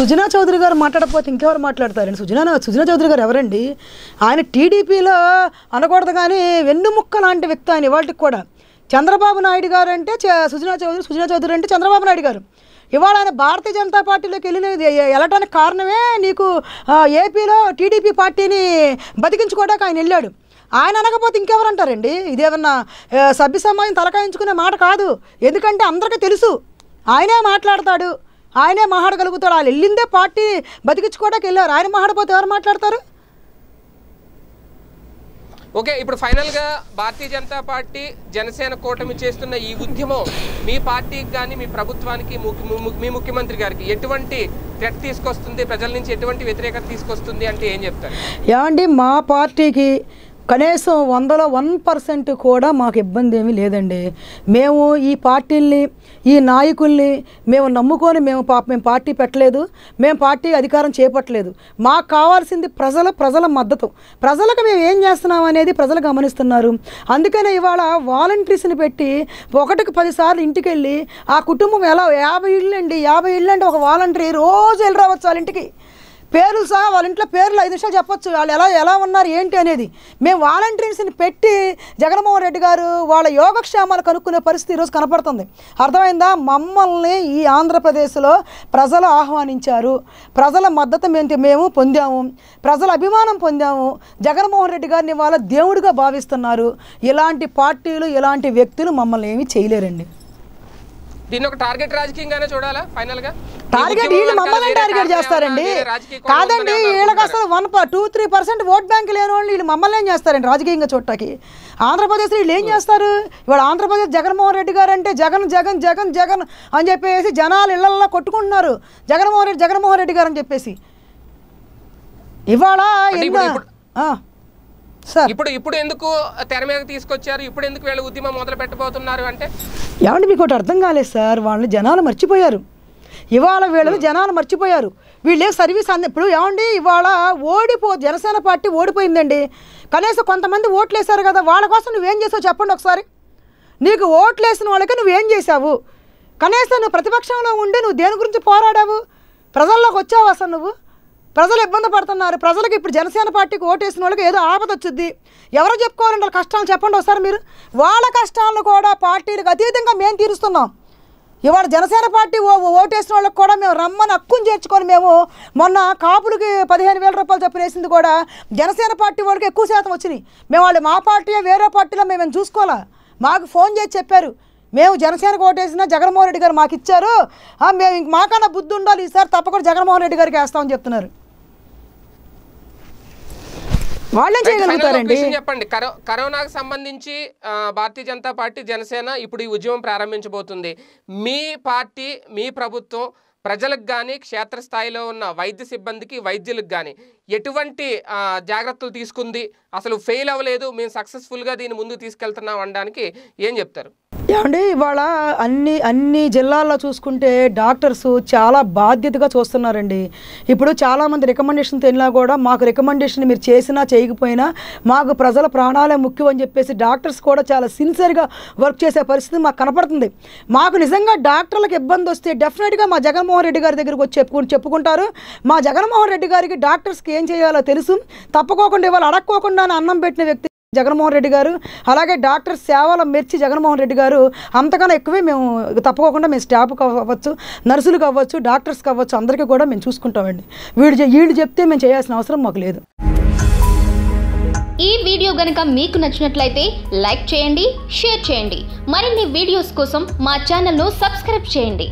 సుజనా చౌదరి గారు మాట్లాడకపోతే ఇంకెవరు మాట్లాడతారండి సుజనా సుజనా చౌదరి గారు ఎవరండి ఆయన టీడీపీలో అనకూడదు కానీ వెన్నుముక్క లాంటి వ్యక్తి ఆయన ఇవాళకి కూడా చంద్రబాబు నాయుడు గారు అంటే సుజనా చౌదరి సుజనా చౌదరి అంటే చంద్రబాబు నాయుడు గారు ఇవాళ ఆయన భారతీయ జనతా పార్టీలోకి వెళ్ళిన వెళ్ళటానికి కారణమే నీకు ఏపీలో టీడీపీ పార్టీని బతికించుకోవడానికి ఆయన వెళ్ళాడు ఆయన అనకపోతే ఇంకెవరు అంటారండి ఇదేమన్నా సభ్య సమాజం తలకాయించుకునే మాట కాదు ఎందుకంటే అందరికీ తెలుసు ఆయనే మాట్లాడతాడు ఆయనే మాట్లాడగలుగుతాడు వాళ్ళు వెళ్ళిందే పార్టీ బతికించుకోవడానికి వెళ్ళారు ఆయన మాట్లాడపోతే ఎవరు మాట్లాడతారు ఓకే ఇప్పుడు ఫైనల్గా భారతీయ జనతా పార్టీ జనసేన కూటమి చేస్తున్న ఈ ఉద్యమం మీ పార్టీకి కానీ మీ ప్రభుత్వానికి మీ ముఖ్యమంత్రి గారికి ఎటువంటి థ్రెట్ తీసుకొస్తుంది ప్రజల నుంచి ఎటువంటి వ్యతిరేకత తీసుకొస్తుంది అంటే ఏం చెప్తారు ఏమండి మా పార్టీకి కనీసం వందలో వన్ పర్సెంట్ కూడా మాకు ఇబ్బంది ఏమీ లేదండి మేము ఈ పార్టీల్ని ఈ నాయకుల్ని మేము నమ్ముకొని మేము పా మేము పార్టీ పెట్టలేదు మేము పార్టీ అధికారం చేపట్టలేదు మాకు కావాల్సింది ప్రజల ప్రజల మద్దతు ప్రజలకు మేము ఏం చేస్తున్నాం అనేది ప్రజలు గమనిస్తున్నారు అందుకనే ఇవాళ వాలంటీర్స్ని పెట్టి ఒకటికి పదిసార్లు ఇంటికి వెళ్ళి ఆ కుటుంబం ఎలా యాభై ఇళ్ళు అండి యాభై ఇళ్ళు అంటే ఒక వాలంటీర్ రోజు వెళ్ళి రావచ్చు వాళ్ళ ఇంటికి పేర్లు సహా వాళ్ళ ఇంట్లో పేర్లు ఐదు నిమిషాలు చెప్పొచ్చు వాళ్ళు ఎలా ఎలా ఉన్నారు ఏంటి అనేది మేము వాలంటీర్స్ని పెట్టి జగన్మోహన్ రెడ్డి గారు వాళ్ళ యోగక్షేమాలు కనుక్కునే పరిస్థితి ఈరోజు కనపడుతుంది అర్థమైందా మమ్మల్ని ఈ ఆంధ్రప్రదేశ్లో ప్రజలు ఆహ్వానించారు ప్రజల మద్దతు మేము పొందాము ప్రజల అభిమానం పొందాము జగన్మోహన్ రెడ్డి గారిని వాళ్ళ దేవుడిగా భావిస్తున్నారు ఇలాంటి పార్టీలు ఇలాంటి వ్యక్తులు మమ్మల్ని ఏమీ చేయలేరండి దీన్ని ఒక టార్గెట్ రాజకీయంగానే చూడాలా ఫైనల్గా టార్గెట్ వీళ్ళు మమ్మల్ని టార్గెట్ చేస్తారండి కాదండి వీళ్ళకి అసలు one two three percent vote bank లేని వాళ్ళు వీళ్ళు మమ్మల్ని ఏం చేస్తారండి రాజకీయంగా చోటకి ఆంధ్రప్రదేశ్ వీళ్ళు ఏం చేస్తారు ఇవాళ ఆంధ్రప్రదేశ్ జగన్మోహన్ రెడ్డి గారు అంటే జగన్ జగన్ జగన్ జగన్ అని చెప్పేసి జనాలు ఇళ్లల్లో కొట్టుకుంటున్నారు జగన్మోహన్ రెడ్డి జగన్మోహన్ రెడ్డి గారు అని చెప్పేసి ఇవాళ ఇప్పుడు ఇప్పుడు ఎందుకు తెర మీద తీసుకొచ్చారు ఇప్పుడు ఎందుకు వీళ్ళు ఉద్యమం మొదలు పెట్టబోతున్నారు అంటే ఏమంటే మీకు ఒకటి అర్థం కాలేదు సార్ వాళ్ళని జనాలు మర్చిపోయారు ఇవాళ వీళ్ళు జనాలు మర్చిపోయారు వీళ్ళే సర్వీస్ అంది ఇప్పుడు ఏమండి ఇవాళ ఓడిపో జనసేన పార్టీ ఓడిపోయిందండి కనీసం కొంతమంది ఓట్లు వేశారు కదా వాళ్ళ కోసం నువ్వేం చేసావు చెప్పండి ఒకసారి నీకు ఓట్లు వేసిన వాళ్ళకి నువ్వేం చేసావు కనీసం నువ్వు ప్రతిపక్షంలో ఉండి నువ్వు దేని గురించి పోరాడావు ప్రజల్లోకి వచ్చావు అసలు నువ్వు ప్రజలు ఇబ్బంది పడుతున్నారు ప్రజలకు ఇప్పుడు జనసేన పార్టీకి ఓటేసిన వాళ్ళకి ఏదో ఆపద వచ్చింది ఎవరో చెప్పుకోవాలంటే వాళ్ళ కష్టాలు చెప్పండి ఒకసారి మీరు వాళ్ళ కష్టాలను కూడా పార్టీలకు అతీతంగా మేము తీరుస్తున్నాం ఇవాళ జనసేన పార్టీ ఓ ఓటేసిన వాళ్ళకి కూడా మేము రమ్మని హక్కును చేర్చుకొని మేము మొన్న కాపులకి పదిహేను వేల రూపాయలు చొప్పున వేసింది కూడా జనసేన పార్టీ వాళ్ళకి ఎక్కువ శాతం వచ్చినాయి మేము వాళ్ళు మా పార్టీయే వేరే పార్టీలో మేము చూసుకోవాలా మాకు ఫోన్ చేసి చెప్పారు మేము జనసేనకు ఓటేసినా జగన్మోహన్ రెడ్డి గారు మాకు ఇచ్చారు మేము ఇంక మాకన్నా బుద్ధి ఉండాలి ఈసారి తప్పకుండా జగన్మోహన్ రెడ్డి గారికి వేస్తామని చెప్తున్నారు వాళ్ళే చేయగలుగుతారండి చెప్పండి కరోనాకు సంబంధించి భారతీయ జనతా పార్టీ జనసేన ఇప్పుడు ఈ ఉద్యమం ప్రారంభించబోతుంది మీ పార్టీ మీ ప్రభుత్వం ప్రజలకు కానీ క్షేత్రస్థాయిలో ఉన్న వైద్య సిబ్బందికి వైద్యులకు కానీ ఎటువంటి జాగ్రత్తలు తీసుకుంది అసలు ఫెయిల్ అవ్వలేదు మేము సక్సెస్ఫుల్గా దీన్ని ముందు తీసుకెళ్తున్నాం అనడానికి ఏం చెప్తారు ఏమండి ఇవాళ అన్ని అన్ని జిల్లాల్లో చూసుకుంటే డాక్టర్స్ చాలా బాధ్యతగా చూస్తున్నారండి ఇప్పుడు చాలామంది రికమెండేషన్ తిన్నా కూడా మాకు రికమెండేషన్ మీరు చేసినా చేయకపోయినా మాకు ప్రజల ప్రాణాలే ముఖ్యం అని చెప్పేసి డాక్టర్స్ కూడా చాలా సిన్సియర్గా వర్క్ చేసే పరిస్థితి మాకు కనపడుతుంది మాకు నిజంగా డాక్టర్లకు ఇబ్బంది వస్తే డెఫినెట్గా మా జగన్మోహన్ రెడ్డి గారి దగ్గరకు వచ్చి చెప్పుకు చెప్పుకుంటారు మా జగన్మోహన్ రెడ్డి గారికి డాక్టర్స్కి ఏం చేయాలో తెలుసు తప్పుకోకుండా ఇవాళ అడక్కోకుండా అన్నం పెట్టిన వ్యక్తి జగన్మోహన్ రెడ్డి గారు అలాగే డాక్టర్ సేవల మెర్చి జగన్మోహన్ రెడ్డి గారు అంతకన్నా ఎక్కువే మేము తప్పకోకుండా మేము స్టాఫ్ కావచ్చు నర్సులు కావచ్చు డాక్టర్స్ కావచ్చు అందరికీ కూడా మేము చూసుకుంటామండి వీడు వీళ్ళు చెప్తే మేము చేయాల్సిన అవసరం మాకు లేదు ఈ వీడియో గనుక మీకు నచ్చినట్లయితే లైక్ చేయండి షేర్ చేయండి మరిన్ని వీడియోస్ కోసం మా ఛానల్ను సబ్స్క్రైబ్ చేయండి